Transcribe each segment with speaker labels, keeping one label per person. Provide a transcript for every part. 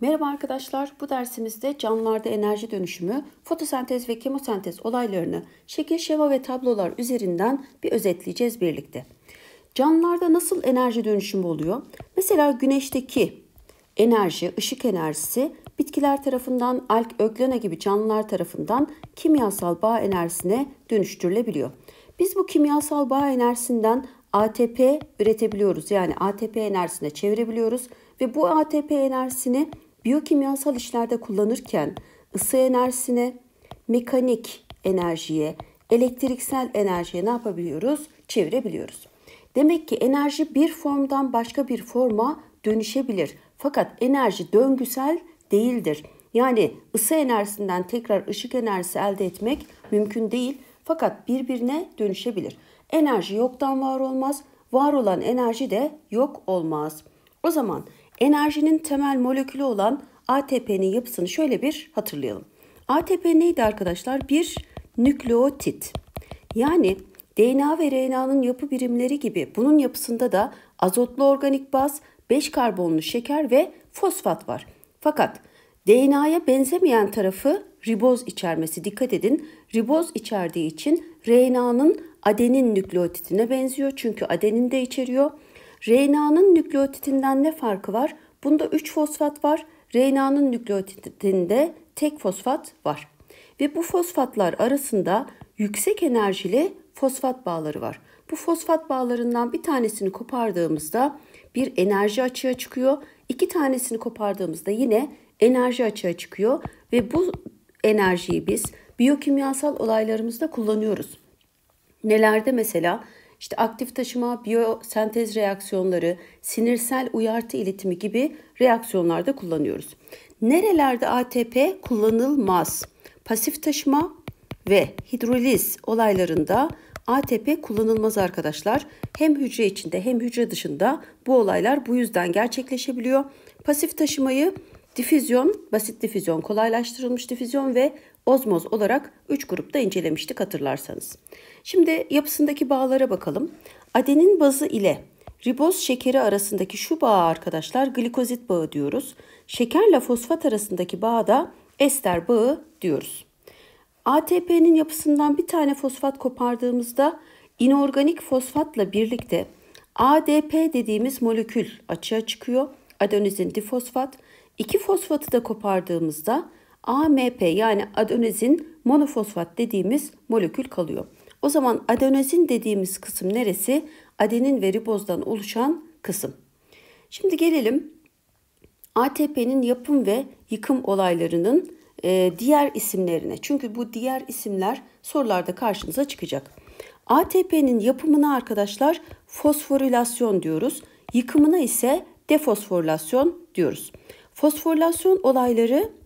Speaker 1: Merhaba arkadaşlar. Bu dersimizde canlılarda enerji dönüşümü, fotosentez ve kemosentez olaylarını şekil, şema ve tablolar üzerinden bir özetleyeceğiz birlikte. Canlılarda nasıl enerji dönüşümü oluyor? Mesela güneşteki enerji, ışık enerjisi bitkiler tarafından alk, öglena gibi canlılar tarafından kimyasal bağ enerjisine dönüştürülebiliyor. Biz bu kimyasal bağ enerjisinden ATP üretebiliyoruz. Yani ATP enerjisine çevirebiliyoruz ve bu ATP enerjisini biyokimyasal işlerde kullanırken ısı enerjisine, mekanik enerjiye, elektriksel enerjiye ne yapabiliyoruz? Çevirebiliyoruz. Demek ki enerji bir formdan başka bir forma dönüşebilir. Fakat enerji döngüsel değildir. Yani ısı enerjisinden tekrar ışık enerjisi elde etmek mümkün değil fakat birbirine dönüşebilir. Enerji yoktan var olmaz, var olan enerji de yok olmaz. O zaman enerjinin temel molekülü olan ATP'nin yapısını şöyle bir hatırlayalım. ATP neydi arkadaşlar? Bir nükleotit. Yani DNA ve RNA'nın yapı birimleri gibi bunun yapısında da azotlu organik baz, 5 karbonlu şeker ve fosfat var. Fakat DNA'ya benzemeyen tarafı riboz içermesi. Dikkat edin riboz içerdiği için RNA'nın adenin nükleotidine benziyor çünkü adenin de içeriyor. RNA'nın nükleotidinden ne farkı var? Bunda 3 fosfat var. RNA'nın nükleotidinde tek fosfat var. Ve bu fosfatlar arasında yüksek enerjili fosfat bağları var. Bu fosfat bağlarından bir tanesini kopardığımızda bir enerji açığa çıkıyor. İki tanesini kopardığımızda yine enerji açığa çıkıyor ve bu enerjiyi biz biyokimyasal olaylarımızda kullanıyoruz. Nelerde mesela? İşte aktif taşıma, biyosentez reaksiyonları, sinirsel uyartı iletimi gibi reaksiyonlarda kullanıyoruz. Nerelerde ATP kullanılmaz? Pasif taşıma ve hidroliz olaylarında ATP kullanılmaz arkadaşlar. Hem hücre içinde hem hücre dışında bu olaylar bu yüzden gerçekleşebiliyor. Pasif taşımayı difüzyon, basit difüzyon, kolaylaştırılmış difüzyon ve ozmoz olarak 3 grupta incelemiştik hatırlarsanız. Şimdi yapısındaki bağlara bakalım. Adenin bazı ile riboz şekeri arasındaki şu bağı arkadaşlar glikozit bağı diyoruz. Şekerle fosfat arasındaki bağa da ester bağı diyoruz. ATP'nin yapısından bir tane fosfat kopardığımızda inorganik fosfatla birlikte ADP dediğimiz molekül açığa çıkıyor. Adenozin difosfat. İki fosfatı da kopardığımızda AMP yani adenozin monofosfat dediğimiz molekül kalıyor. O zaman adenozin dediğimiz kısım neresi? Adenin ve ribozdan oluşan kısım. Şimdi gelelim ATP'nin yapım ve yıkım olaylarının e, diğer isimlerine. Çünkü bu diğer isimler sorularda karşınıza çıkacak. ATP'nin yapımına arkadaşlar fosforilasyon diyoruz. Yıkımına ise defosforilasyon diyoruz. Fosforilasyon olayları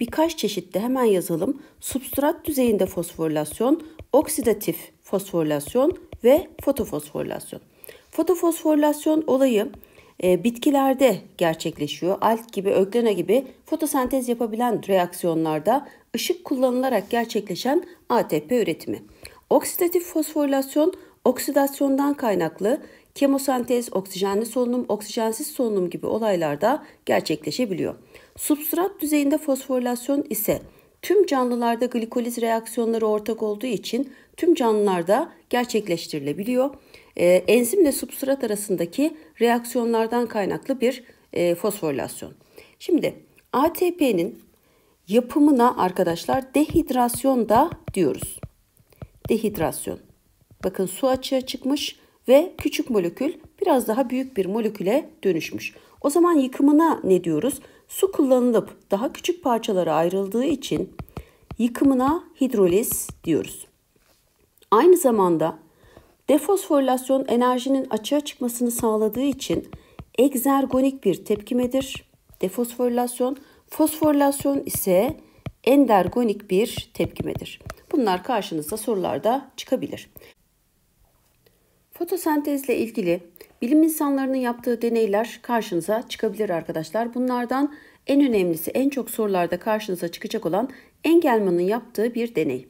Speaker 1: birkaç çeşitte hemen yazalım. Substrat düzeyinde fosforilasyon, oksidatif fosforilasyon ve fotofosforilasyon. Fotofosforilasyon olayı e, bitkilerde gerçekleşiyor. Alt gibi, öglena gibi fotosentez yapabilen reaksiyonlarda ışık kullanılarak gerçekleşen ATP üretimi. Oksidatif fosforilasyon oksidasyondan kaynaklı kemosentez, oksijenli solunum, oksijensiz solunum gibi olaylarda gerçekleşebiliyor. Substrat düzeyinde fosforilasyon ise tüm canlılarda glikoliz reaksiyonları ortak olduğu için tüm canlılarda gerçekleştirilebiliyor. E, enzimle substrat arasındaki reaksiyonlardan kaynaklı bir e, fosforilasyon. Şimdi ATP'nin yapımına arkadaşlar dehidrasyon da diyoruz. Dehidrasyon. Bakın su açığa çıkmış ve küçük molekül biraz daha büyük bir moleküle dönüşmüş. O zaman yıkımına ne diyoruz? Su kullanılıp daha küçük parçalara ayrıldığı için yıkımına hidroliz diyoruz. Aynı zamanda defosforilasyon enerjinin açığa çıkmasını sağladığı için egzergonik bir tepkimedir. Defosforilasyon, fosforilasyon ise endergonik bir tepkimedir. Bunlar karşınızda sorularda çıkabilir. Fotosentezle ilgili Bilim insanlarının yaptığı deneyler karşınıza çıkabilir arkadaşlar. Bunlardan en önemlisi, en çok sorularda karşınıza çıkacak olan Engelman'ın yaptığı bir deney.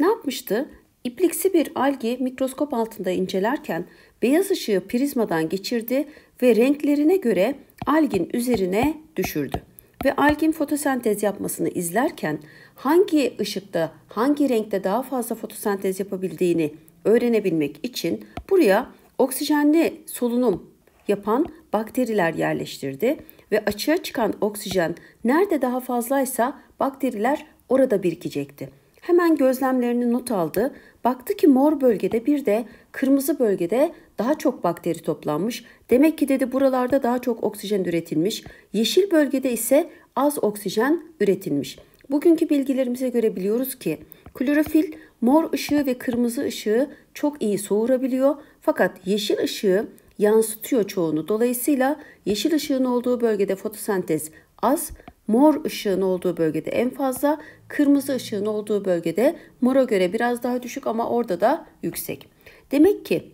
Speaker 1: Ne yapmıştı? İpliksi bir algi mikroskop altında incelerken beyaz ışığı prizmadan geçirdi ve renklerine göre algin üzerine düşürdü. Ve algin fotosentez yapmasını izlerken hangi ışıkta, hangi renkte daha fazla fotosentez yapabildiğini öğrenebilmek için buraya oksijenli solunum yapan bakteriler yerleştirdi ve açığa çıkan oksijen nerede daha fazlaysa bakteriler orada birikecekti. Hemen gözlemlerini not aldı. Baktı ki mor bölgede bir de kırmızı bölgede daha çok bakteri toplanmış. Demek ki dedi buralarda daha çok oksijen üretilmiş. Yeşil bölgede ise az oksijen üretilmiş. Bugünkü bilgilerimize göre biliyoruz ki klorofil mor ışığı ve kırmızı ışığı çok iyi soğurabiliyor fakat yeşil ışığı yansıtıyor çoğunu. Dolayısıyla yeşil ışığın olduğu bölgede fotosentez az, mor ışığın olduğu bölgede en fazla, kırmızı ışığın olduğu bölgede mora göre biraz daha düşük ama orada da yüksek. Demek ki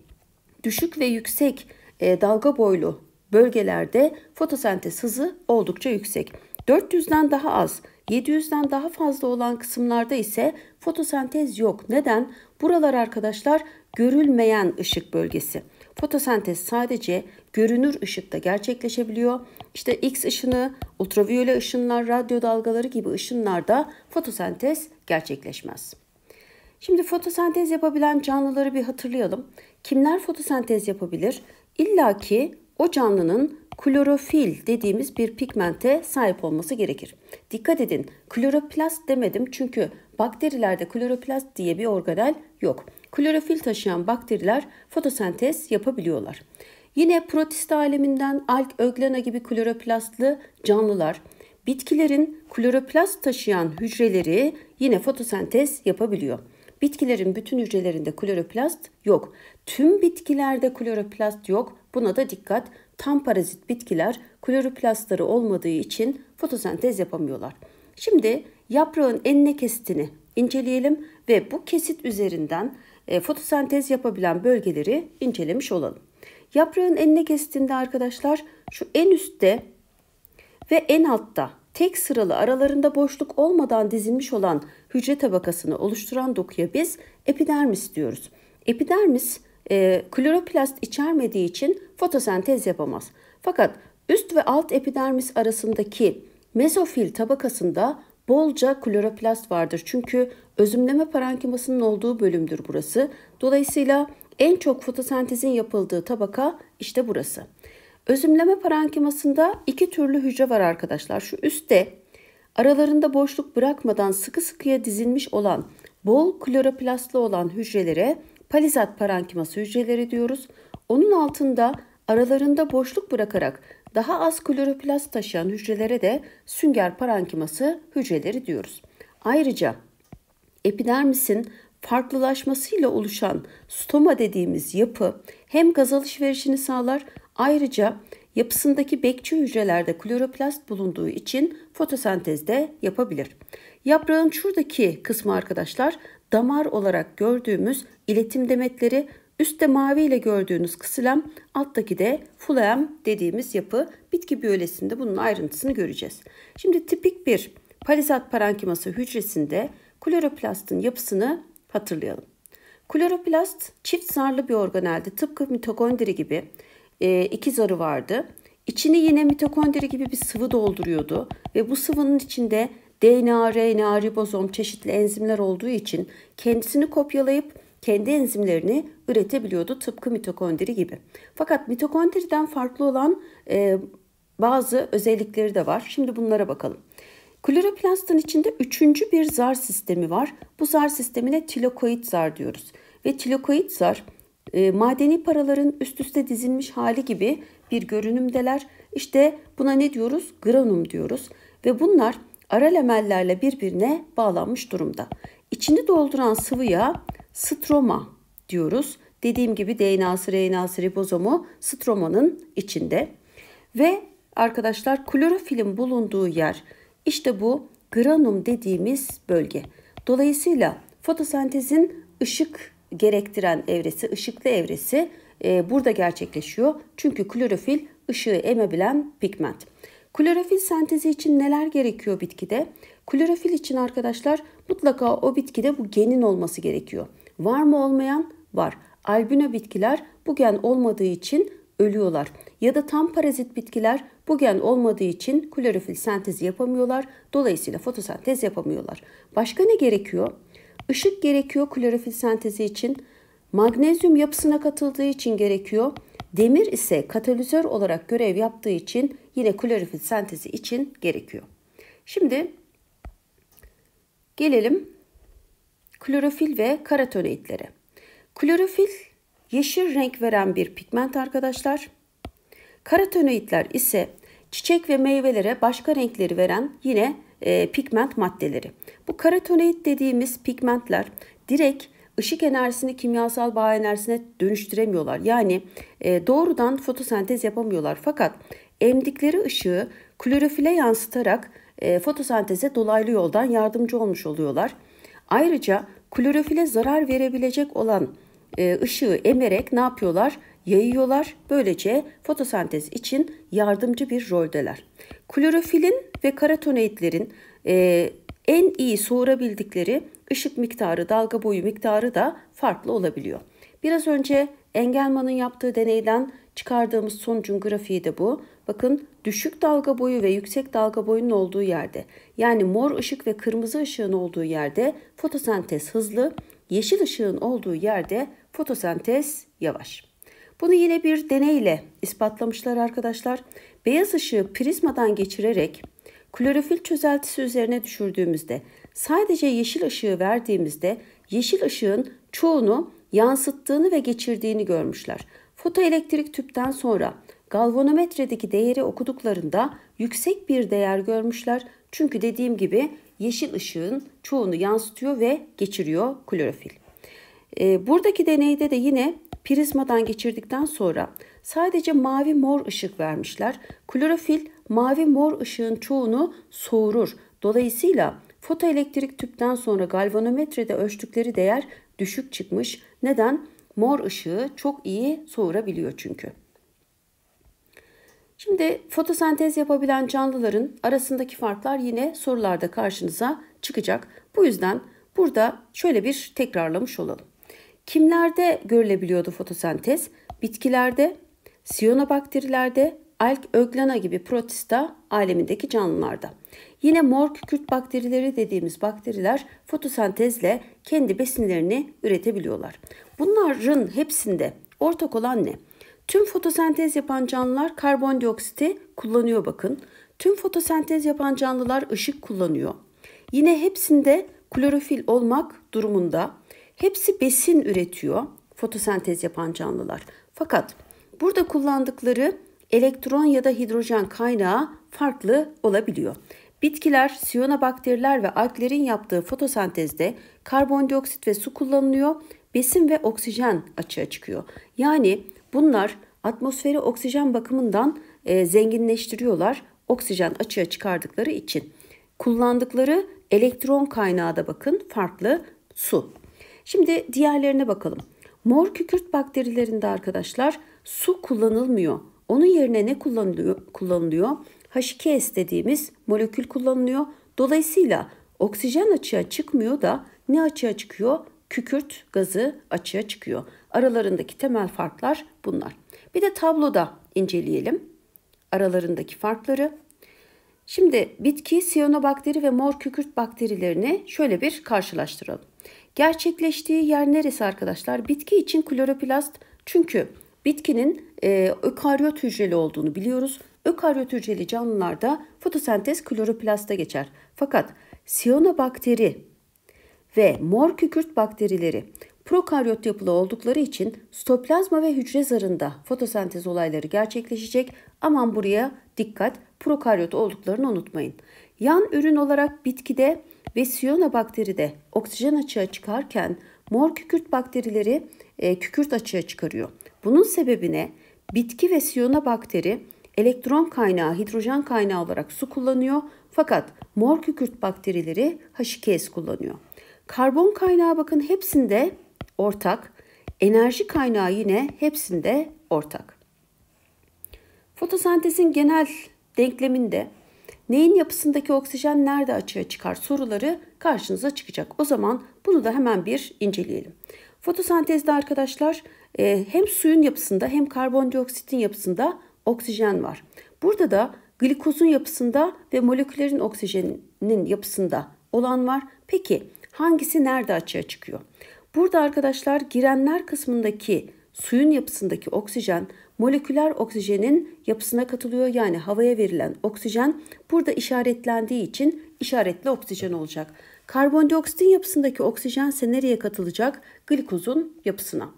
Speaker 1: düşük ve yüksek e, dalga boylu bölgelerde fotosentez hızı oldukça yüksek. 400'den daha az, 700'den daha fazla olan kısımlarda ise fotosentez yok. Neden? Buralar arkadaşlar görülmeyen ışık bölgesi. Fotosentez sadece görünür ışıkta gerçekleşebiliyor. İşte X ışını, ultraviyole ışınlar, radyo dalgaları gibi ışınlarda fotosentez gerçekleşmez. Şimdi fotosentez yapabilen canlıları bir hatırlayalım. Kimler fotosentez yapabilir? İlla ki o canlının klorofil dediğimiz bir pigmente sahip olması gerekir. Dikkat edin kloroplast demedim çünkü bakterilerde kloroplast diye bir organel yok. Klorofil taşıyan bakteriler fotosentez yapabiliyorlar. Yine protist aleminden alg öglena gibi kloroplastlı canlılar bitkilerin kloroplast taşıyan hücreleri yine fotosentez yapabiliyor. Bitkilerin bütün hücrelerinde kloroplast yok. Tüm bitkilerde kloroplast yok. Buna da dikkat tam parazit bitkiler kloroplastları olmadığı için fotosentez yapamıyorlar. Şimdi yaprağın enine kesitini inceleyelim ve bu kesit üzerinden e, fotosentez yapabilen bölgeleri incelemiş olalım. Yaprağın enine kesitinde arkadaşlar şu en üstte ve en altta tek sıralı aralarında boşluk olmadan dizilmiş olan hücre tabakasını oluşturan dokuya biz epidermis diyoruz. Epidermis e, kloroplast içermediği için fotosentez yapamaz. Fakat üst ve alt epidermis arasındaki mezofil tabakasında bolca kloroplast vardır. Çünkü özümleme parenkimasının olduğu bölümdür burası. Dolayısıyla en çok fotosentezin yapıldığı tabaka işte burası. Özümleme parenkimasında iki türlü hücre var arkadaşlar. Şu üstte aralarında boşluk bırakmadan sıkı sıkıya dizilmiş olan bol kloroplastlı olan hücrelere Palizat parankiması hücreleri diyoruz. Onun altında aralarında boşluk bırakarak daha az kloroplast taşıyan hücrelere de sünger parankiması hücreleri diyoruz. Ayrıca epidermisin farklılaşmasıyla oluşan stoma dediğimiz yapı hem gaz alışverişini sağlar ayrıca yapısındaki bekçi hücrelerde kloroplast bulunduğu için fotosentez de yapabilir. Yaprağın şuradaki kısmı arkadaşlar damar olarak gördüğümüz iletim demetleri, üstte mavi ile gördüğünüz kısilem, alttaki de fulem dediğimiz yapı. Bitki biyolojisinde bunun ayrıntısını göreceğiz. Şimdi tipik bir palisat parankiması hücresinde kloroplastın yapısını hatırlayalım. Kloroplast çift zarlı bir organeldi. Tıpkı mitokondri gibi e, iki zarı vardı. İçini yine mitokondri gibi bir sıvı dolduruyordu ve bu sıvının içinde DNA, RNA, ribozom çeşitli enzimler olduğu için kendisini kopyalayıp kendi enzimlerini üretebiliyordu tıpkı mitokondri gibi. Fakat mitokondriden farklı olan e, bazı özellikleri de var. Şimdi bunlara bakalım. Kloroplastın içinde üçüncü bir zar sistemi var. Bu zar sistemine tilokoid zar diyoruz. Ve tilokoid zar e, madeni paraların üst üste dizilmiş hali gibi bir görünümdeler. İşte buna ne diyoruz? Granum diyoruz. Ve bunlar ara lamellerle birbirine bağlanmış durumda. İçini dolduran sıvıya stroma diyoruz. Dediğim gibi DNA'sı, RNA'sı, ribozomu stromanın içinde. Ve arkadaşlar klorofilin bulunduğu yer işte bu granum dediğimiz bölge. Dolayısıyla fotosentezin ışık gerektiren evresi, ışıklı evresi e, burada gerçekleşiyor. Çünkü klorofil ışığı emebilen pigment. Klorofil sentezi için neler gerekiyor bitkide? Klorofil için arkadaşlar mutlaka o bitkide bu genin olması gerekiyor. Var mı olmayan? Var. Albino bitkiler bu gen olmadığı için ölüyorlar. Ya da tam parazit bitkiler bu gen olmadığı için klorofil sentezi yapamıyorlar. Dolayısıyla fotosentez yapamıyorlar. Başka ne gerekiyor? Işık gerekiyor klorofil sentezi için. Magnezyum yapısına katıldığı için gerekiyor. Demir ise katalizör olarak görev yaptığı için yine klorofil sentezi için gerekiyor. Şimdi gelelim klorofil ve karotenoidlere. Klorofil yeşil renk veren bir pigment arkadaşlar. Karotenoidler ise çiçek ve meyvelere başka renkleri veren yine e, pigment maddeleri. Bu karotenoid dediğimiz pigmentler direkt ışık enerjisini kimyasal bağ enerjisine dönüştüremiyorlar. Yani e, doğrudan fotosentez yapamıyorlar. Fakat emdikleri ışığı klorofile yansıtarak e, fotosenteze dolaylı yoldan yardımcı olmuş oluyorlar. Ayrıca klorofile zarar verebilecek olan e, ışığı emerek ne yapıyorlar? Yayıyorlar. Böylece fotosentez için yardımcı bir roldeler. Klorofilin ve karotenoidlerin e, en iyi soğurabildikleri ışık miktarı, dalga boyu miktarı da farklı olabiliyor. Biraz önce Engelman'ın yaptığı deneyden çıkardığımız sonucun grafiği de bu. Bakın düşük dalga boyu ve yüksek dalga boyunun olduğu yerde yani mor ışık ve kırmızı ışığın olduğu yerde fotosentez hızlı, yeşil ışığın olduğu yerde fotosentez yavaş. Bunu yine bir deneyle ispatlamışlar arkadaşlar. Beyaz ışığı prizmadan geçirerek Klorofil çözeltisi üzerine düşürdüğümüzde sadece yeşil ışığı verdiğimizde yeşil ışığın çoğunu yansıttığını ve geçirdiğini görmüşler. Fotoelektrik tüpten sonra galvanometredeki değeri okuduklarında yüksek bir değer görmüşler. Çünkü dediğim gibi yeşil ışığın çoğunu yansıtıyor ve geçiriyor klorofil. E, buradaki deneyde de yine prizmadan geçirdikten sonra sadece mavi mor ışık vermişler. Klorofil mavi mor ışığın çoğunu soğurur. Dolayısıyla fotoelektrik tüpten sonra galvanometrede ölçtükleri değer düşük çıkmış. Neden? Mor ışığı çok iyi soğurabiliyor çünkü. Şimdi fotosentez yapabilen canlıların arasındaki farklar yine sorularda karşınıza çıkacak. Bu yüzden burada şöyle bir tekrarlamış olalım. Kimlerde görülebiliyordu fotosentez? Bitkilerde, siyonobakterilerde, Alk öglana gibi protista alemindeki canlılarda. Yine mor kükürt bakterileri dediğimiz bakteriler fotosentezle kendi besinlerini üretebiliyorlar. Bunların hepsinde ortak olan ne? Tüm fotosentez yapan canlılar karbondioksiti kullanıyor bakın. Tüm fotosentez yapan canlılar ışık kullanıyor. Yine hepsinde klorofil olmak durumunda. Hepsi besin üretiyor fotosentez yapan canlılar. Fakat burada kullandıkları elektron ya da hidrojen kaynağı farklı olabiliyor. Bitkiler, siyonobakteriler ve alglerin yaptığı fotosentezde karbondioksit ve su kullanılıyor, besin ve oksijen açığa çıkıyor. Yani bunlar atmosferi oksijen bakımından e, zenginleştiriyorlar oksijen açığa çıkardıkları için. Kullandıkları elektron kaynağı da bakın farklı su. Şimdi diğerlerine bakalım. Mor kükürt bakterilerinde arkadaşlar su kullanılmıyor. Onun yerine ne kullanılıyor? kullanılıyor? H2S dediğimiz molekül kullanılıyor. Dolayısıyla oksijen açığa çıkmıyor da ne açığa çıkıyor? Kükürt gazı açığa çıkıyor. Aralarındaki temel farklar bunlar. Bir de tabloda inceleyelim aralarındaki farkları. Şimdi bitki siyanobakteri ve mor kükürt bakterilerini şöyle bir karşılaştıralım. Gerçekleştiği yer neresi arkadaşlar? Bitki için kloroplast çünkü bitkinin e, ökaryot hücreli olduğunu biliyoruz. Ökaryot hücreli canlılarda fotosentez kloroplasta geçer. Fakat siyonobakteri ve mor kükürt bakterileri prokaryot yapılı oldukları için stoplazma ve hücre zarında fotosentez olayları gerçekleşecek. Aman buraya dikkat prokaryot olduklarını unutmayın. Yan ürün olarak bitkide ve siyonobakteride oksijen açığa çıkarken mor kükürt bakterileri e, kükürt açığa çıkarıyor. Bunun sebebine bitki ve siyona bakteri elektron kaynağı, hidrojen kaynağı olarak su kullanıyor fakat mor kükürt bakterileri H2S kullanıyor. Karbon kaynağı bakın hepsinde ortak. Enerji kaynağı yine hepsinde ortak. Fotosentezin genel denkleminde neyin yapısındaki oksijen nerede açığa çıkar soruları karşınıza çıkacak. O zaman bunu da hemen bir inceleyelim. Fotosentezde arkadaşlar e, hem suyun yapısında hem karbondioksitin yapısında oksijen var. Burada da glikozun yapısında ve moleküllerin oksijenin yapısında olan var. Peki hangisi nerede açığa çıkıyor? Burada arkadaşlar girenler kısmındaki suyun yapısındaki oksijen moleküler oksijenin yapısına katılıyor. Yani havaya verilen oksijen burada işaretlendiği için işaretli oksijen olacak. Karbondioksitin yapısındaki oksijen ise nereye katılacak? Glikozun yapısına.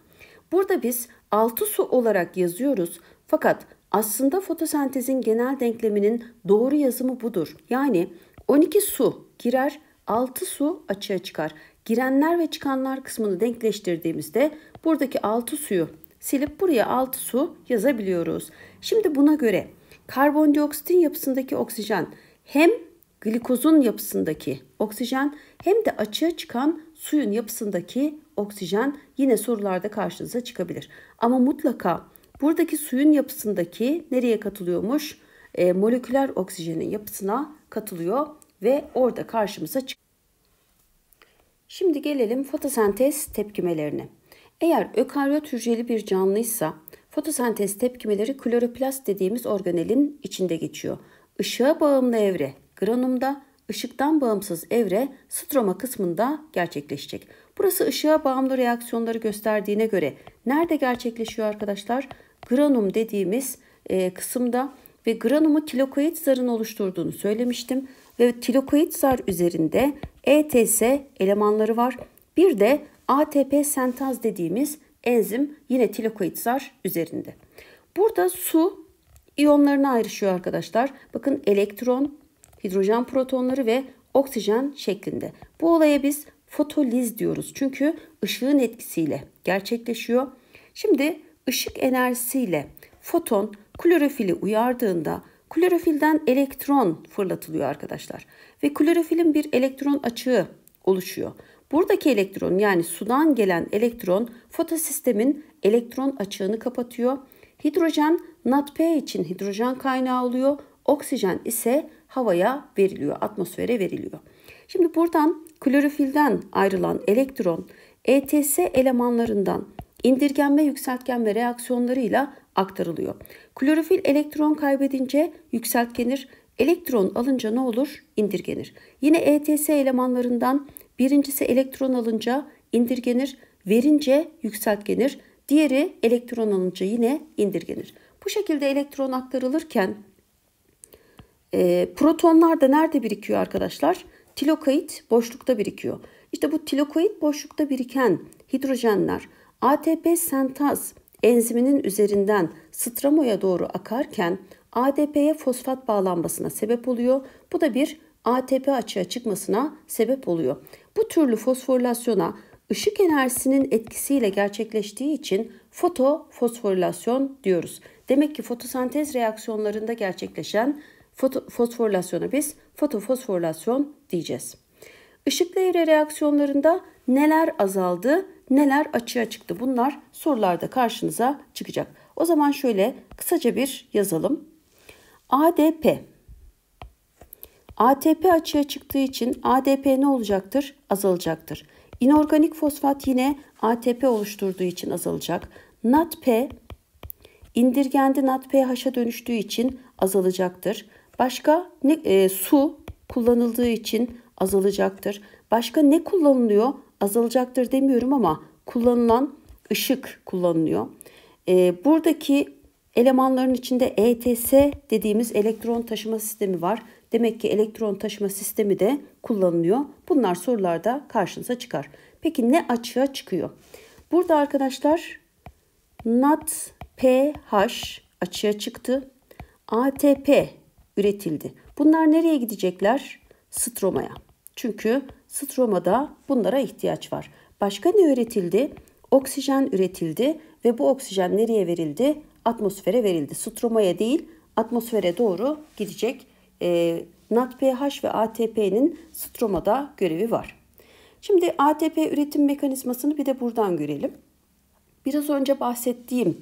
Speaker 1: Burada biz 6 su olarak yazıyoruz fakat aslında fotosentezin genel denkleminin doğru yazımı budur. Yani 12 su girer, 6 su açığa çıkar. Girenler ve çıkanlar kısmını denkleştirdiğimizde buradaki 6 suyu silip buraya 6 su yazabiliyoruz. Şimdi buna göre karbondioksitin yapısındaki oksijen hem glikozun yapısındaki Oksijen hem de açığa çıkan suyun yapısındaki oksijen yine sorularda karşınıza çıkabilir. Ama mutlaka buradaki suyun yapısındaki nereye katılıyormuş? E, moleküler oksijenin yapısına katılıyor ve orada karşımıza çıkıyor. Şimdi gelelim fotosentez tepkimelerine. Eğer ökaryot hücreli bir canlıysa fotosentez tepkimeleri kloroplast dediğimiz organelin içinde geçiyor. Işığa bağımlı evre granumda, ışıktan bağımsız evre stroma kısmında gerçekleşecek. Burası ışığa bağımlı reaksiyonları gösterdiğine göre nerede gerçekleşiyor arkadaşlar? Granum dediğimiz e, kısımda ve granumu tilokoid zarın oluşturduğunu söylemiştim. Ve tilokoid zar üzerinde ETS elemanları var. Bir de ATP sentaz dediğimiz enzim yine tilokoid zar üzerinde. Burada su iyonlarına ayrışıyor arkadaşlar. Bakın elektron hidrojen protonları ve oksijen şeklinde. Bu olaya biz fotoliz diyoruz. Çünkü ışığın etkisiyle gerçekleşiyor. Şimdi ışık enerjisiyle foton klorofili uyardığında klorofilden elektron fırlatılıyor arkadaşlar. Ve klorofilin bir elektron açığı oluşuyor. Buradaki elektron yani sudan gelen elektron fotosistemin elektron açığını kapatıyor. Hidrojen NADP için hidrojen kaynağı oluyor. Oksijen ise havaya veriliyor, atmosfere veriliyor. Şimdi buradan klorofilden ayrılan elektron ETS elemanlarından indirgenme yükseltgenme reaksiyonlarıyla aktarılıyor. Klorofil elektron kaybedince yükseltgenir, elektron alınca ne olur? İndirgenir. Yine ETS elemanlarından birincisi elektron alınca indirgenir, verince yükseltgenir. Diğeri elektron alınca yine indirgenir. Bu şekilde elektron aktarılırken e, protonlar da nerede birikiyor arkadaşlar? Tilokait boşlukta birikiyor. İşte bu tilokait boşlukta biriken hidrojenler ATP sentaz enziminin üzerinden stramoya doğru akarken ADP'ye fosfat bağlanmasına sebep oluyor. Bu da bir ATP açığa çıkmasına sebep oluyor. Bu türlü fosforilasyona ışık enerjisinin etkisiyle gerçekleştiği için fotofosforilasyon diyoruz. Demek ki fotosentez reaksiyonlarında gerçekleşen foto, fosforilasyona biz fotofosforilasyon diyeceğiz. Işık devre reaksiyonlarında neler azaldı, neler açığa çıktı? Bunlar sorularda karşınıza çıkacak. O zaman şöyle kısaca bir yazalım. ADP ATP açığa çıktığı için ADP ne olacaktır? Azalacaktır. İnorganik fosfat yine ATP oluşturduğu için azalacak. NADP indirgende NADPH'a dönüştüğü için azalacaktır. Başka ne e, su kullanıldığı için azalacaktır. Başka ne kullanılıyor? Azalacaktır demiyorum ama kullanılan ışık kullanılıyor. E, buradaki elemanların içinde ETS dediğimiz elektron taşıma sistemi var. Demek ki elektron taşıma sistemi de kullanılıyor. Bunlar sorularda karşınıza çıkar. Peki ne açığa çıkıyor? Burada arkadaşlar Nat Ph açığa çıktı. ATP üretildi. Bunlar nereye gidecekler? Stromaya. Çünkü stromada bunlara ihtiyaç var. Başka ne üretildi? Oksijen üretildi ve bu oksijen nereye verildi? Atmosfere verildi. Stromaya değil atmosfere doğru gidecek. E, NADPH ve ATP'nin stromada görevi var. Şimdi ATP üretim mekanizmasını bir de buradan görelim. Biraz önce bahsettiğim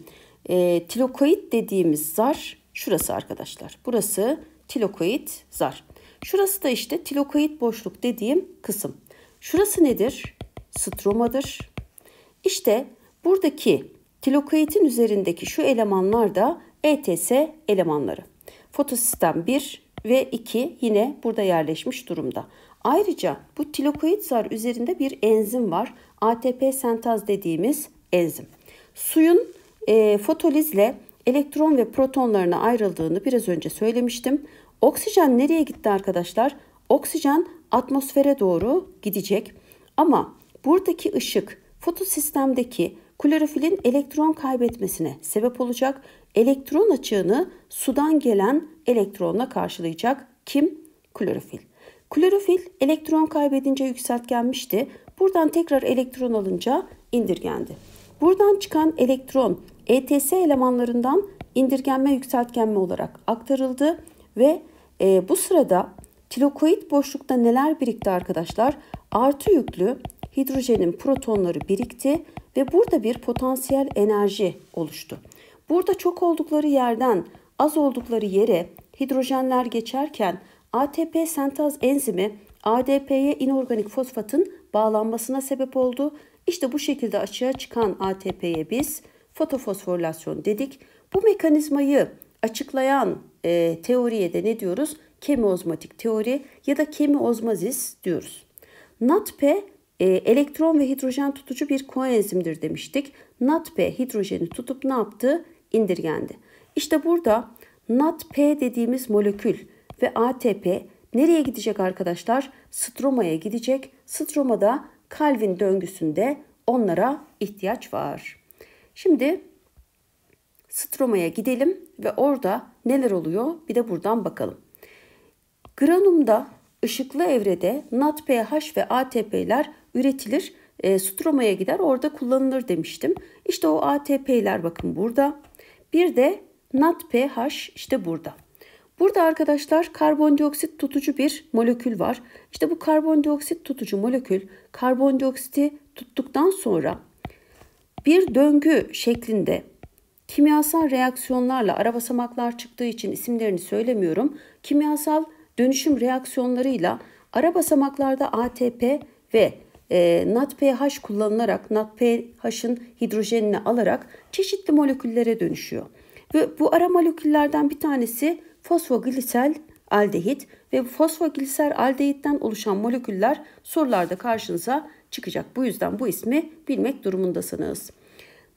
Speaker 1: e, tilokoid dediğimiz zar Şurası arkadaşlar. Burası tilokoid zar. Şurası da işte tilokoid boşluk dediğim kısım. Şurası nedir? Stromadır. İşte buradaki tilokoidin üzerindeki şu elemanlar da ETS elemanları. Fotosistem 1 ve 2 yine burada yerleşmiş durumda. Ayrıca bu tilokoid zar üzerinde bir enzim var. ATP sentaz dediğimiz enzim. Suyun e, fotolizle elektron ve protonlarına ayrıldığını biraz önce söylemiştim. Oksijen nereye gitti arkadaşlar? Oksijen atmosfere doğru gidecek. Ama buradaki ışık fotosistemdeki klorofilin elektron kaybetmesine sebep olacak. Elektron açığını sudan gelen elektronla karşılayacak. Kim? Klorofil. Klorofil elektron kaybedince yükseltgenmişti. Buradan tekrar elektron alınca indirgendi. Buradan çıkan elektron ETS elemanlarından indirgenme yükseltgenme olarak aktarıldı ve e, bu sırada tilokoid boşlukta neler birikti arkadaşlar? Artı yüklü hidrojenin protonları birikti ve burada bir potansiyel enerji oluştu. Burada çok oldukları yerden az oldukları yere hidrojenler geçerken ATP sentaz enzimi ADP'ye inorganik fosfatın bağlanmasına sebep oldu. İşte bu şekilde açığa çıkan ATP'ye biz fotofosforilasyon dedik. Bu mekanizmayı açıklayan e, teoriye de ne diyoruz? Kemiozmatik teori ya da kemiozmazis diyoruz. NADP e, elektron ve hidrojen tutucu bir koenzimdir demiştik. NADP hidrojeni tutup ne yaptı? İndirgendi. İşte burada NADP dediğimiz molekül ve ATP nereye gidecek arkadaşlar? Stromaya gidecek. Stromada Calvin döngüsünde onlara ihtiyaç var. Şimdi stromaya gidelim ve orada neler oluyor bir de buradan bakalım. Granumda ışıklı evrede NAT, pH ve ATP'ler üretilir. E, stromaya gider orada kullanılır demiştim. İşte o ATP'ler bakın burada. Bir de NAT, pH işte burada. Burada arkadaşlar karbondioksit tutucu bir molekül var. İşte bu karbondioksit tutucu molekül karbondioksiti tuttuktan sonra bir döngü şeklinde kimyasal reaksiyonlarla ara basamaklar çıktığı için isimlerini söylemiyorum. Kimyasal dönüşüm reaksiyonlarıyla ara basamaklarda ATP ve e, NADPH kullanılarak NADPH'ın hidrojenini alarak çeşitli moleküllere dönüşüyor. Ve bu ara moleküllerden bir tanesi fosfoglisel aldehit ve fosfoglisel aldehitten oluşan moleküller sorularda karşınıza çıkacak. Bu yüzden bu ismi bilmek durumundasınız.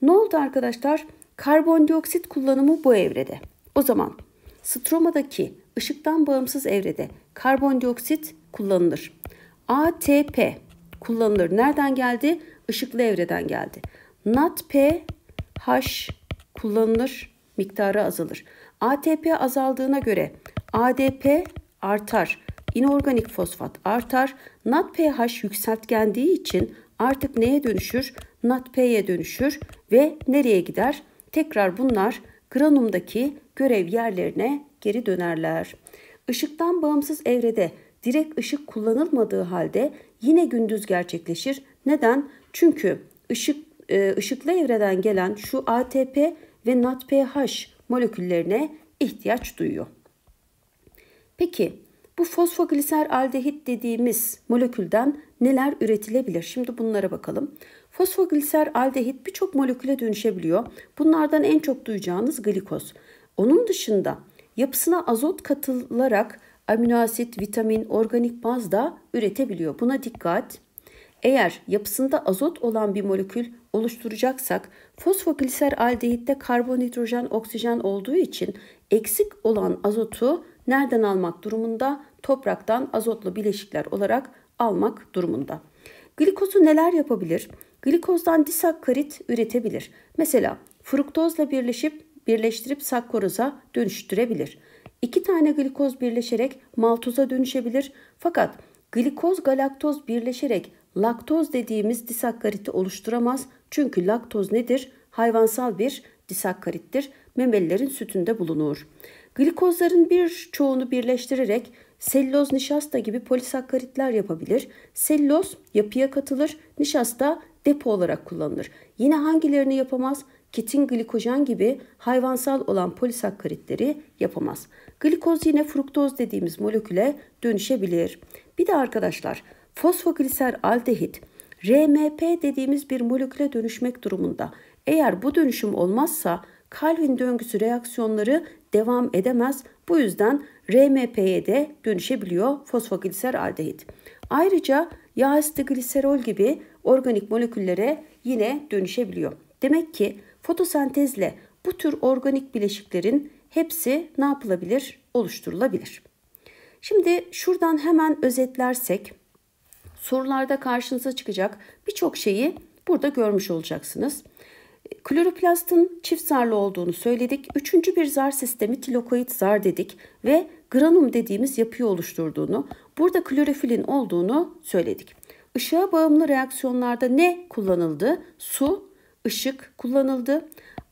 Speaker 1: Ne oldu arkadaşlar? Karbondioksit kullanımı bu evrede. O zaman stromadaki ışıktan bağımsız evrede karbondioksit kullanılır. ATP kullanılır. Nereden geldi? Işıklı evreden geldi. NADPH kullanılır. Miktarı azalır. ATP azaldığına göre ADP artar inorganik fosfat artar. NADPH yükseltgendiği için artık neye dönüşür? NADP'ye dönüşür ve nereye gider? Tekrar bunlar granumdaki görev yerlerine geri dönerler. Işıktan bağımsız evrede direkt ışık kullanılmadığı halde yine gündüz gerçekleşir. Neden? Çünkü ışık e, ışıklı evreden gelen şu ATP ve NADPH moleküllerine ihtiyaç duyuyor. Peki bu fosfogliser aldehit dediğimiz molekülden neler üretilebilir? Şimdi bunlara bakalım. Fosfogliser aldehit birçok moleküle dönüşebiliyor. Bunlardan en çok duyacağınız glikoz. Onun dışında yapısına azot katılarak aminoasit, vitamin, organik baz da üretebiliyor. Buna dikkat. Eğer yapısında azot olan bir molekül oluşturacaksak fosfogliser aldehitte karbon, karbonhidrojen oksijen olduğu için eksik olan azotu nereden almak durumunda? topraktan azotlu bileşikler olarak almak durumunda. Glikozu neler yapabilir? Glikozdan disakkarit üretebilir. Mesela fruktozla birleşip birleştirip sakkoroza dönüştürebilir. İki tane glikoz birleşerek maltoza dönüşebilir. Fakat glikoz galaktoz birleşerek laktoz dediğimiz disakkariti oluşturamaz. Çünkü laktoz nedir? Hayvansal bir disakkarittir. Memelilerin sütünde bulunur. Glikozların bir çoğunu birleştirerek Selloz nişasta gibi polisakkaritler yapabilir. Selloz yapıya katılır, nişasta depo olarak kullanılır. Yine hangilerini yapamaz? Ketin glikojen gibi hayvansal olan polisakkaritleri yapamaz. Glikoz yine fruktoz dediğimiz moleküle dönüşebilir. Bir de arkadaşlar fosfogliser aldehit RMP dediğimiz bir moleküle dönüşmek durumunda. Eğer bu dönüşüm olmazsa Calvin döngüsü reaksiyonları devam edemez. Bu yüzden RMP'ye de dönüşebiliyor fosfogliser aldehit. Ayrıca yağ asidi gliserol gibi organik moleküllere yine dönüşebiliyor. Demek ki fotosentezle bu tür organik bileşiklerin hepsi ne yapılabilir? Oluşturulabilir. Şimdi şuradan hemen özetlersek sorularda karşınıza çıkacak birçok şeyi burada görmüş olacaksınız. Kloroplastın çift zarlı olduğunu söyledik. Üçüncü bir zar sistemi tilokoid zar dedik ve granum dediğimiz yapıyı oluşturduğunu, burada klorofilin olduğunu söyledik. Işığa bağımlı reaksiyonlarda ne kullanıldı? Su, ışık kullanıldı.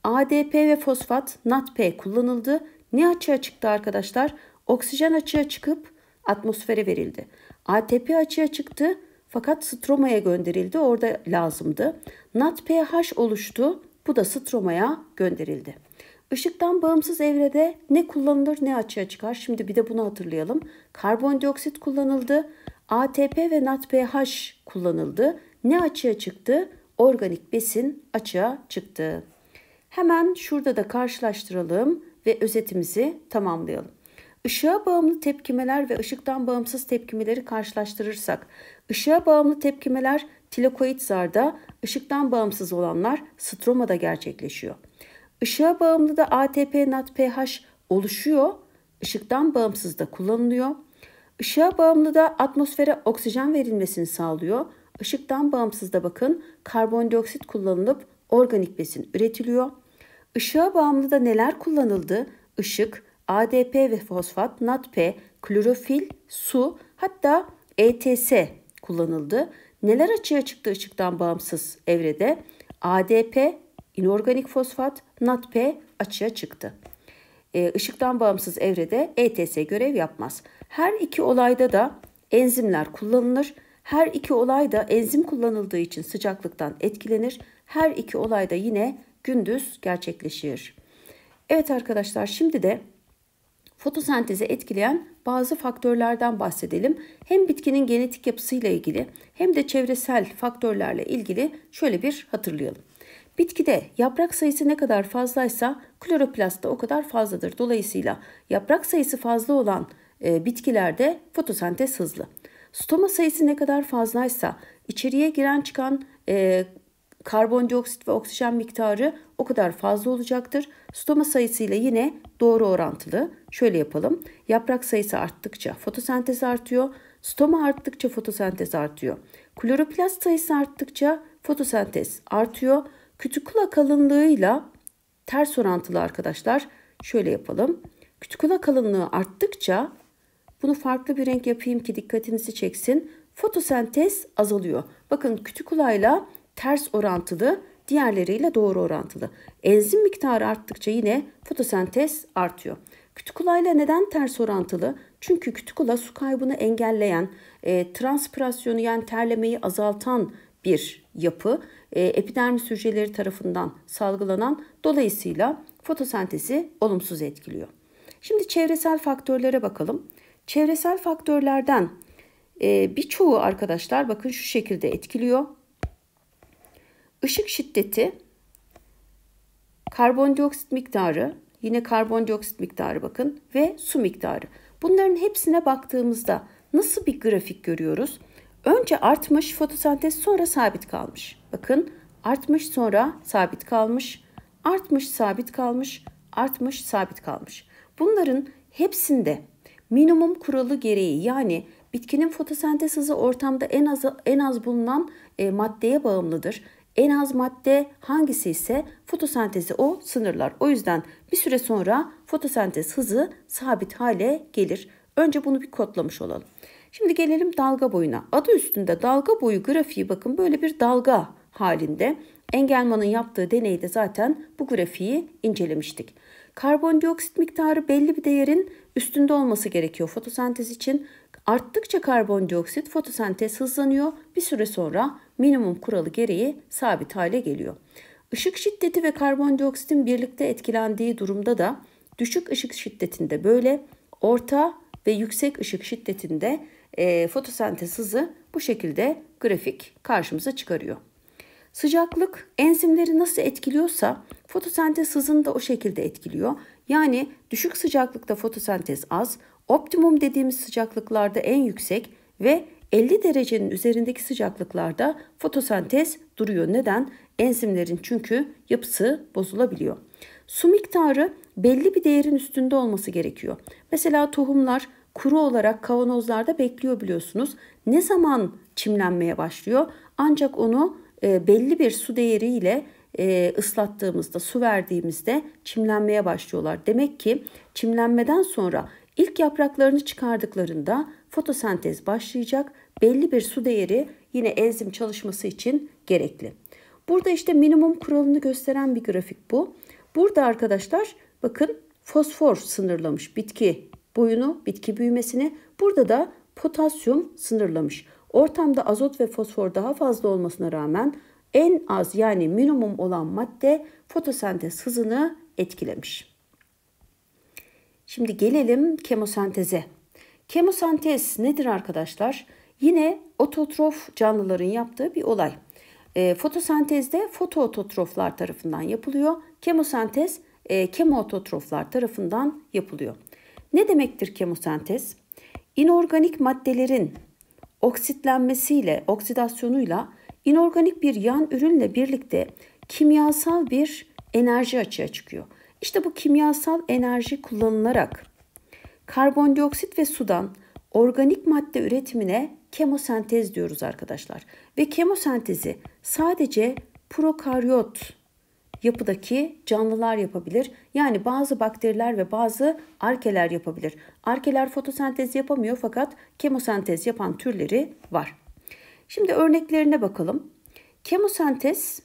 Speaker 1: ADP ve fosfat, NADP kullanıldı. Ne açığa çıktı arkadaşlar? Oksijen açığa çıkıp atmosfere verildi. ATP açığa çıktı fakat stromaya gönderildi. Orada lazımdı. NADPH oluştu. Bu da stromaya gönderildi. Işıktan bağımsız evrede ne kullanılır ne açığa çıkar. Şimdi bir de bunu hatırlayalım. Karbondioksit kullanıldı. ATP ve NADPH kullanıldı. Ne açığa çıktı? Organik besin açığa çıktı. Hemen şurada da karşılaştıralım ve özetimizi tamamlayalım. Işığa bağımlı tepkimeler ve ışıktan bağımsız tepkimeleri karşılaştırırsak, ışığa bağımlı tepkimeler tilakoid zarda, ışıktan bağımsız olanlar stromada gerçekleşiyor. Işığa bağımlı da ATP NAT pH oluşuyor. Işıktan bağımsız da kullanılıyor. Işığa bağımlı da atmosfere oksijen verilmesini sağlıyor. Işıktan bağımsız da bakın karbondioksit kullanılıp organik besin üretiliyor. Işığa bağımlı da neler kullanıldı? Işık, ADP ve fosfat, NADP, klorofil, su hatta ETS kullanıldı. Neler açığa çıktı ışıktan bağımsız evrede? ADP, inorganik fosfat, NatP açığa çıktı. E, ışıktan bağımsız evrede ETS görev yapmaz. Her iki olayda da enzimler kullanılır. Her iki olayda enzim kullanıldığı için sıcaklıktan etkilenir. Her iki olayda yine gündüz gerçekleşir. Evet arkadaşlar şimdi de fotosentezi etkileyen bazı faktörlerden bahsedelim. Hem bitkinin genetik yapısıyla ilgili hem de çevresel faktörlerle ilgili şöyle bir hatırlayalım. Bitkide yaprak sayısı ne kadar fazlaysa kloroplast da o kadar fazladır. Dolayısıyla yaprak sayısı fazla olan e, bitkilerde fotosentez hızlı. Stoma sayısı ne kadar fazlaysa içeriye giren çıkan e, karbondioksit ve oksijen miktarı o kadar fazla olacaktır. Stoma sayısıyla yine doğru orantılı. Şöyle yapalım. Yaprak sayısı arttıkça fotosentez artıyor. Stoma arttıkça fotosentez artıyor. Kloroplast sayısı arttıkça fotosentez artıyor. Kütükula kalınlığıyla ters orantılı arkadaşlar. Şöyle yapalım. Kütükula kalınlığı arttıkça bunu farklı bir renk yapayım ki dikkatinizi çeksin. Fotosentez azalıyor. Bakın kütükula ters orantılı diğerleriyle doğru orantılı. Enzim miktarı arttıkça yine fotosentez artıyor. Kütükulayla neden ters orantılı? Çünkü kütükula su kaybını engelleyen, e, transpirasyonu yani terlemeyi azaltan bir yapı. E, epidermis hücreleri tarafından salgılanan dolayısıyla fotosentezi olumsuz etkiliyor. Şimdi çevresel faktörlere bakalım. Çevresel faktörlerden e, birçoğu arkadaşlar bakın şu şekilde etkiliyor. Işık şiddeti, karbondioksit miktarı, yine karbondioksit miktarı bakın ve su miktarı. Bunların hepsine baktığımızda nasıl bir grafik görüyoruz? Önce artmış fotosentez sonra sabit kalmış. Bakın artmış sonra sabit kalmış, artmış sabit kalmış, artmış sabit kalmış. Bunların hepsinde minimum kuralı gereği yani bitkinin fotosentez hızı ortamda en az en az bulunan e, maddeye bağımlıdır. En az madde hangisi ise fotosentezi o sınırlar. O yüzden bir süre sonra fotosentez hızı sabit hale gelir. Önce bunu bir kodlamış olalım. Şimdi gelelim dalga boyuna. Adı üstünde dalga boyu grafiği bakın böyle bir dalga halinde Engelman'ın yaptığı deneyde zaten bu grafiği incelemiştik. Karbondioksit miktarı belli bir değerin üstünde olması gerekiyor fotosentez için. Arttıkça karbondioksit fotosentez hızlanıyor. Bir süre sonra minimum kuralı gereği sabit hale geliyor. Işık şiddeti ve karbondioksitin birlikte etkilendiği durumda da düşük ışık şiddetinde böyle, orta ve yüksek ışık şiddetinde e, fotosentez hızı bu şekilde grafik karşımıza çıkarıyor. Sıcaklık enzimleri nasıl etkiliyorsa fotosentez hızını da o şekilde etkiliyor. Yani düşük sıcaklıkta fotosentez az, optimum dediğimiz sıcaklıklarda en yüksek ve 50 derecenin üzerindeki sıcaklıklarda fotosentez duruyor. Neden? Enzimlerin çünkü yapısı bozulabiliyor. Su miktarı belli bir değerin üstünde olması gerekiyor. Mesela tohumlar kuru olarak kavanozlarda bekliyor biliyorsunuz. Ne zaman çimlenmeye başlıyor? Ancak onu e, belli bir su değeriyle e, ıslattığımızda, su verdiğimizde çimlenmeye başlıyorlar. Demek ki çimlenmeden sonra ilk yapraklarını çıkardıklarında fotosentez başlayacak. Belli bir su değeri yine enzim çalışması için gerekli. Burada işte minimum kuralını gösteren bir grafik bu. Burada arkadaşlar bakın fosfor sınırlamış bitki boyunu, bitki büyümesini. Burada da potasyum sınırlamış. Ortamda azot ve fosfor daha fazla olmasına rağmen en az yani minimum olan madde fotosentez hızını etkilemiş. Şimdi gelelim kemosenteze. Kemosentez nedir arkadaşlar? Yine ototrof canlıların yaptığı bir olay. E, fotosentezde fotoototroflar tarafından yapılıyor. Kemosentez e, kemoototroflar tarafından yapılıyor. Ne demektir kemosentez? İnorganik maddelerin oksitlenmesiyle, oksidasyonuyla inorganik bir yan ürünle birlikte kimyasal bir enerji açığa çıkıyor. İşte bu kimyasal enerji kullanılarak karbondioksit ve sudan organik madde üretimine kemosentez diyoruz arkadaşlar. Ve kemosentezi sadece prokaryot yapıdaki canlılar yapabilir. Yani bazı bakteriler ve bazı arkeler yapabilir. Arkeler fotosentez yapamıyor fakat kemosentez yapan türleri var. Şimdi örneklerine bakalım. Kemosentez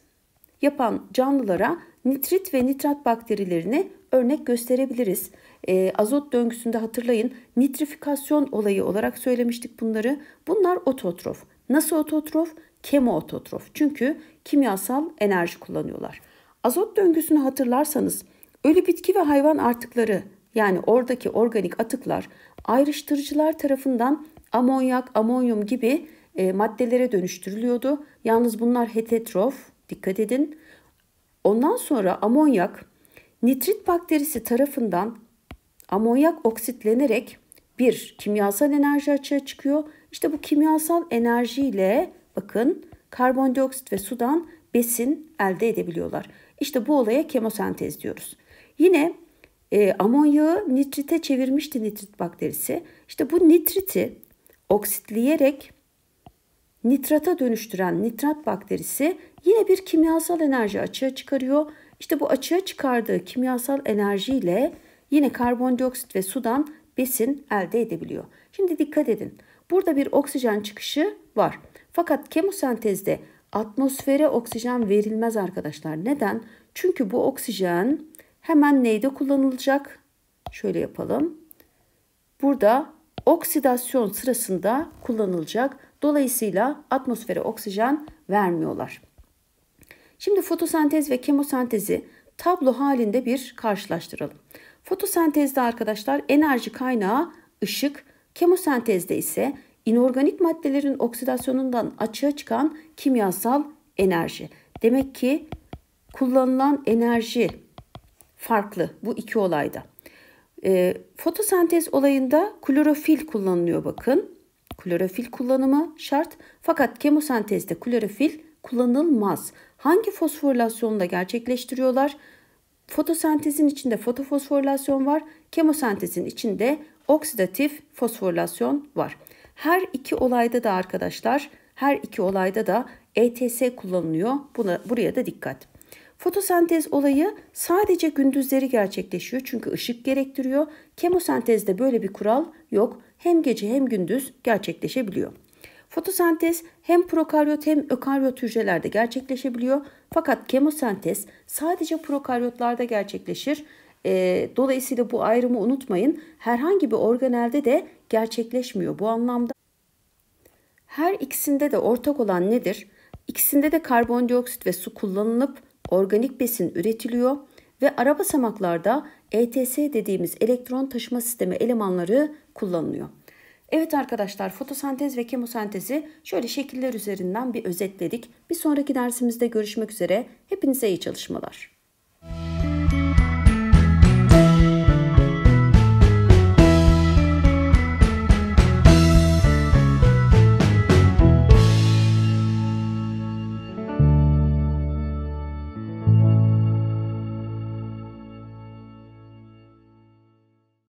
Speaker 1: yapan canlılara nitrit ve nitrat bakterilerini örnek gösterebiliriz. E, azot döngüsünde hatırlayın nitrifikasyon olayı olarak söylemiştik bunları. Bunlar ototrof. Nasıl ototrof? Kemoototrof. Çünkü kimyasal enerji kullanıyorlar. Azot döngüsünü hatırlarsanız ölü bitki ve hayvan artıkları yani oradaki organik atıklar ayrıştırıcılar tarafından amonyak, amonyum gibi e, maddelere dönüştürülüyordu. Yalnız bunlar heterotrof, dikkat edin. Ondan sonra amonyak nitrit bakterisi tarafından amonyak oksitlenerek bir kimyasal enerji açığa çıkıyor. İşte bu kimyasal enerjiyle bakın karbondioksit ve sudan besin elde edebiliyorlar. İşte bu olaya kemosentez diyoruz. Yine e, amonyağı nitrite çevirmişti nitrit bakterisi. İşte bu nitriti oksitleyerek nitrata dönüştüren nitrat bakterisi yine bir kimyasal enerji açığa çıkarıyor. İşte bu açığa çıkardığı kimyasal enerjiyle yine karbondioksit ve sudan besin elde edebiliyor. Şimdi dikkat edin. Burada bir oksijen çıkışı var. Fakat kemosentezde Atmosfere oksijen verilmez arkadaşlar. Neden? Çünkü bu oksijen hemen neyde kullanılacak? Şöyle yapalım. Burada oksidasyon sırasında kullanılacak. Dolayısıyla atmosfere oksijen vermiyorlar. Şimdi fotosentez ve kemosentezi tablo halinde bir karşılaştıralım. Fotosentezde arkadaşlar enerji kaynağı ışık, kemosentezde ise inorganik maddelerin oksidasyonundan açığa çıkan kimyasal enerji. Demek ki kullanılan enerji farklı bu iki olayda. E, fotosentez olayında klorofil kullanılıyor bakın. Klorofil kullanımı şart fakat kemosentezde klorofil kullanılmaz. Hangi fosforilasyonda gerçekleştiriyorlar? Fotosentezin içinde fotofosforilasyon var, kemosentezin içinde oksidatif fosforilasyon var. Her iki olayda da arkadaşlar, her iki olayda da ETS kullanılıyor. Buna buraya da dikkat. Fotosentez olayı sadece gündüzleri gerçekleşiyor çünkü ışık gerektiriyor. Kemosentezde böyle bir kural yok. Hem gece hem gündüz gerçekleşebiliyor. Fotosentez hem prokaryot hem ökaryot hücrelerde gerçekleşebiliyor. Fakat kemosentez sadece prokaryotlarda gerçekleşir. E, dolayısıyla bu ayrımı unutmayın. Herhangi bir organelde de gerçekleşmiyor bu anlamda. Her ikisinde de ortak olan nedir? İkisinde de karbondioksit ve su kullanılıp organik besin üretiliyor ve ara basamaklarda ETS dediğimiz elektron taşıma sistemi elemanları kullanılıyor. Evet arkadaşlar fotosentez ve kemosentezi şöyle şekiller üzerinden bir özetledik. Bir sonraki dersimizde görüşmek üzere. Hepinize iyi çalışmalar.